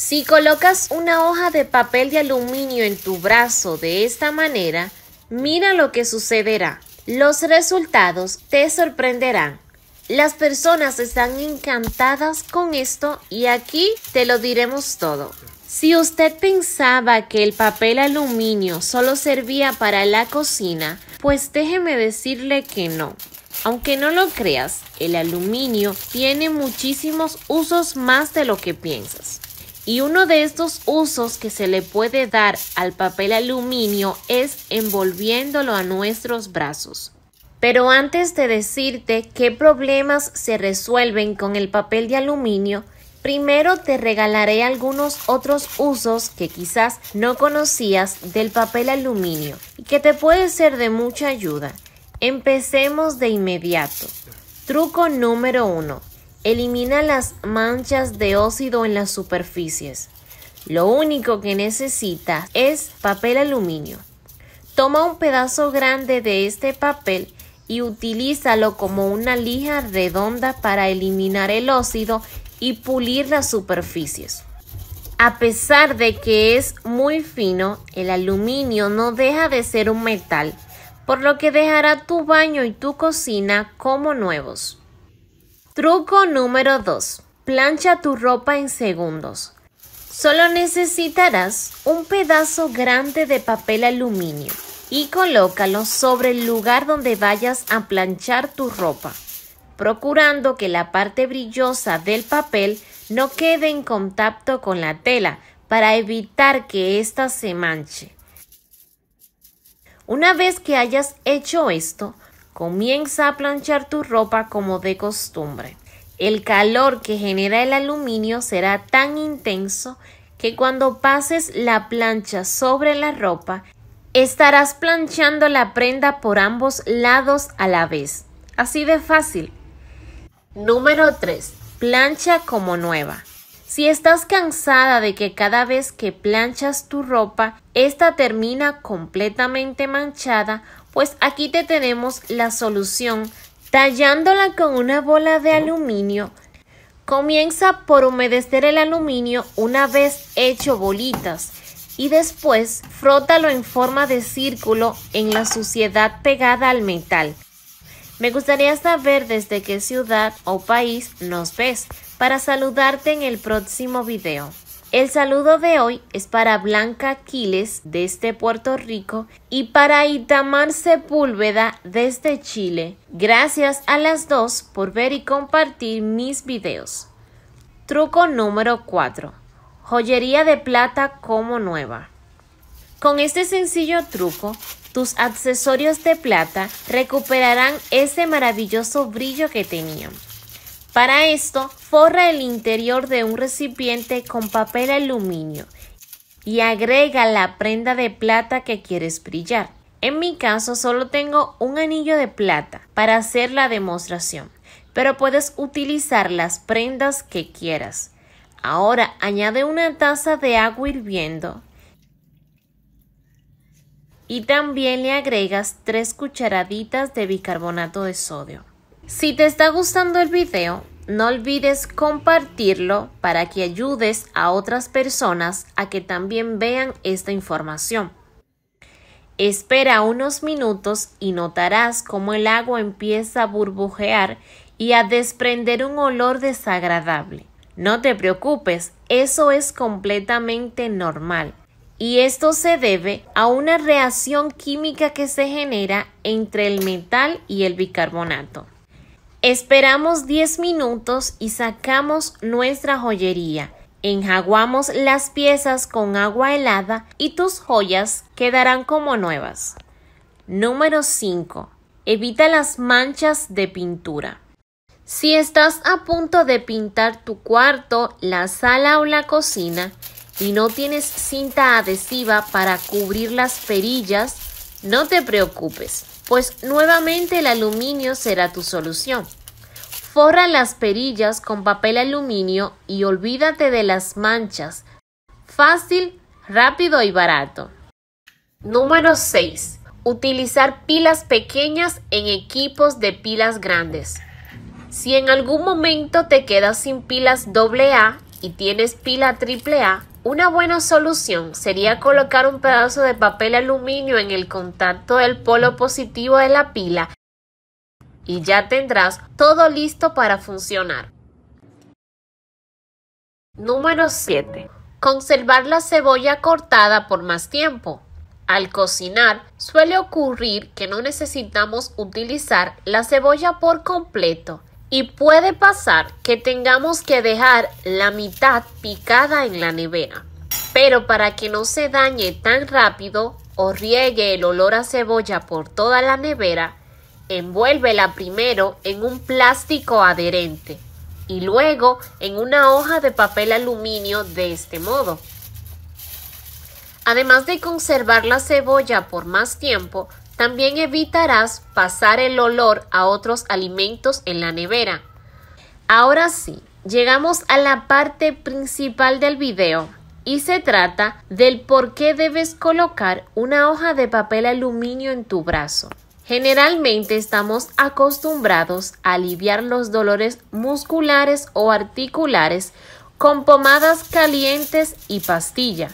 Si colocas una hoja de papel de aluminio en tu brazo de esta manera, mira lo que sucederá. Los resultados te sorprenderán. Las personas están encantadas con esto y aquí te lo diremos todo. Si usted pensaba que el papel aluminio solo servía para la cocina, pues déjeme decirle que no. Aunque no lo creas, el aluminio tiene muchísimos usos más de lo que piensas. Y uno de estos usos que se le puede dar al papel aluminio es envolviéndolo a nuestros brazos. Pero antes de decirte qué problemas se resuelven con el papel de aluminio, primero te regalaré algunos otros usos que quizás no conocías del papel aluminio y que te puede ser de mucha ayuda. Empecemos de inmediato. Truco número 1. Elimina las manchas de óxido en las superficies. Lo único que necesitas es papel aluminio. Toma un pedazo grande de este papel y utilízalo como una lija redonda para eliminar el óxido y pulir las superficies. A pesar de que es muy fino, el aluminio no deja de ser un metal, por lo que dejará tu baño y tu cocina como nuevos. Truco número 2. Plancha tu ropa en segundos. Solo necesitarás un pedazo grande de papel aluminio y colócalo sobre el lugar donde vayas a planchar tu ropa, procurando que la parte brillosa del papel no quede en contacto con la tela para evitar que ésta se manche. Una vez que hayas hecho esto, Comienza a planchar tu ropa como de costumbre. El calor que genera el aluminio será tan intenso que cuando pases la plancha sobre la ropa, estarás planchando la prenda por ambos lados a la vez. Así de fácil. Número 3. Plancha como nueva. Si estás cansada de que cada vez que planchas tu ropa, esta termina completamente manchada pues aquí te tenemos la solución. Tallándola con una bola de aluminio, comienza por humedecer el aluminio una vez hecho bolitas y después frótalo en forma de círculo en la suciedad pegada al metal. Me gustaría saber desde qué ciudad o país nos ves para saludarte en el próximo video. El saludo de hoy es para Blanca Aquiles desde Puerto Rico y para Itamar Sepúlveda desde Chile. Gracias a las dos por ver y compartir mis videos. Truco número 4. Joyería de plata como nueva. Con este sencillo truco, tus accesorios de plata recuperarán ese maravilloso brillo que tenían. Para esto, forra el interior de un recipiente con papel aluminio y agrega la prenda de plata que quieres brillar. En mi caso solo tengo un anillo de plata para hacer la demostración, pero puedes utilizar las prendas que quieras. Ahora añade una taza de agua hirviendo y también le agregas 3 cucharaditas de bicarbonato de sodio. Si te está gustando el video, no olvides compartirlo para que ayudes a otras personas a que también vean esta información. Espera unos minutos y notarás cómo el agua empieza a burbujear y a desprender un olor desagradable. No te preocupes, eso es completamente normal. Y esto se debe a una reacción química que se genera entre el metal y el bicarbonato. Esperamos 10 minutos y sacamos nuestra joyería. Enjaguamos las piezas con agua helada y tus joyas quedarán como nuevas. Número 5. Evita las manchas de pintura. Si estás a punto de pintar tu cuarto, la sala o la cocina y no tienes cinta adhesiva para cubrir las perillas, no te preocupes pues nuevamente el aluminio será tu solución. Forra las perillas con papel aluminio y olvídate de las manchas. Fácil, rápido y barato. Número 6. Utilizar pilas pequeñas en equipos de pilas grandes. Si en algún momento te quedas sin pilas AA y tienes pila AAA, una buena solución sería colocar un pedazo de papel aluminio en el contacto del polo positivo de la pila y ya tendrás todo listo para funcionar. Número 7. Conservar la cebolla cortada por más tiempo. Al cocinar suele ocurrir que no necesitamos utilizar la cebolla por completo, y puede pasar que tengamos que dejar la mitad picada en la nevera. Pero para que no se dañe tan rápido o riegue el olor a cebolla por toda la nevera, envuélvela primero en un plástico adherente y luego en una hoja de papel aluminio de este modo. Además de conservar la cebolla por más tiempo, también evitarás pasar el olor a otros alimentos en la nevera. Ahora sí, llegamos a la parte principal del video y se trata del por qué debes colocar una hoja de papel aluminio en tu brazo. Generalmente estamos acostumbrados a aliviar los dolores musculares o articulares con pomadas calientes y pastilla.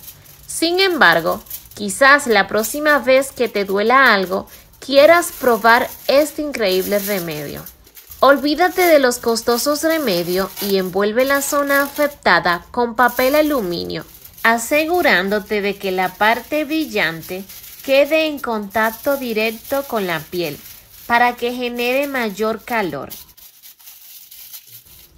Sin embargo, Quizás la próxima vez que te duela algo, quieras probar este increíble remedio. Olvídate de los costosos remedios y envuelve la zona afectada con papel aluminio, asegurándote de que la parte brillante quede en contacto directo con la piel para que genere mayor calor.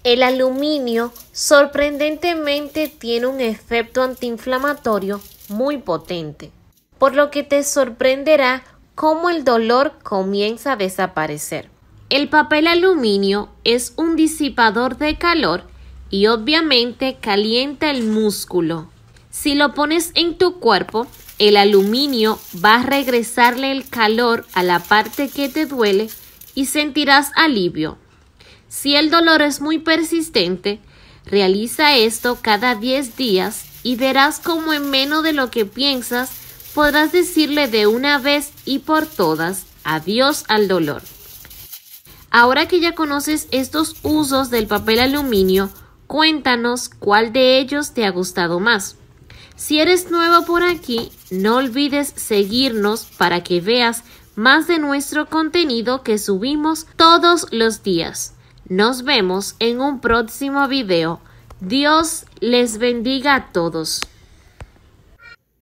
El aluminio sorprendentemente tiene un efecto antiinflamatorio muy potente, por lo que te sorprenderá cómo el dolor comienza a desaparecer. El papel aluminio es un disipador de calor y obviamente calienta el músculo. Si lo pones en tu cuerpo, el aluminio va a regresarle el calor a la parte que te duele y sentirás alivio. Si el dolor es muy persistente, realiza esto cada 10 días y verás cómo en menos de lo que piensas podrás decirle de una vez y por todas adiós al dolor. Ahora que ya conoces estos usos del papel aluminio, cuéntanos cuál de ellos te ha gustado más. Si eres nuevo por aquí, no olvides seguirnos para que veas más de nuestro contenido que subimos todos los días. Nos vemos en un próximo video. Dios les bendiga a todos.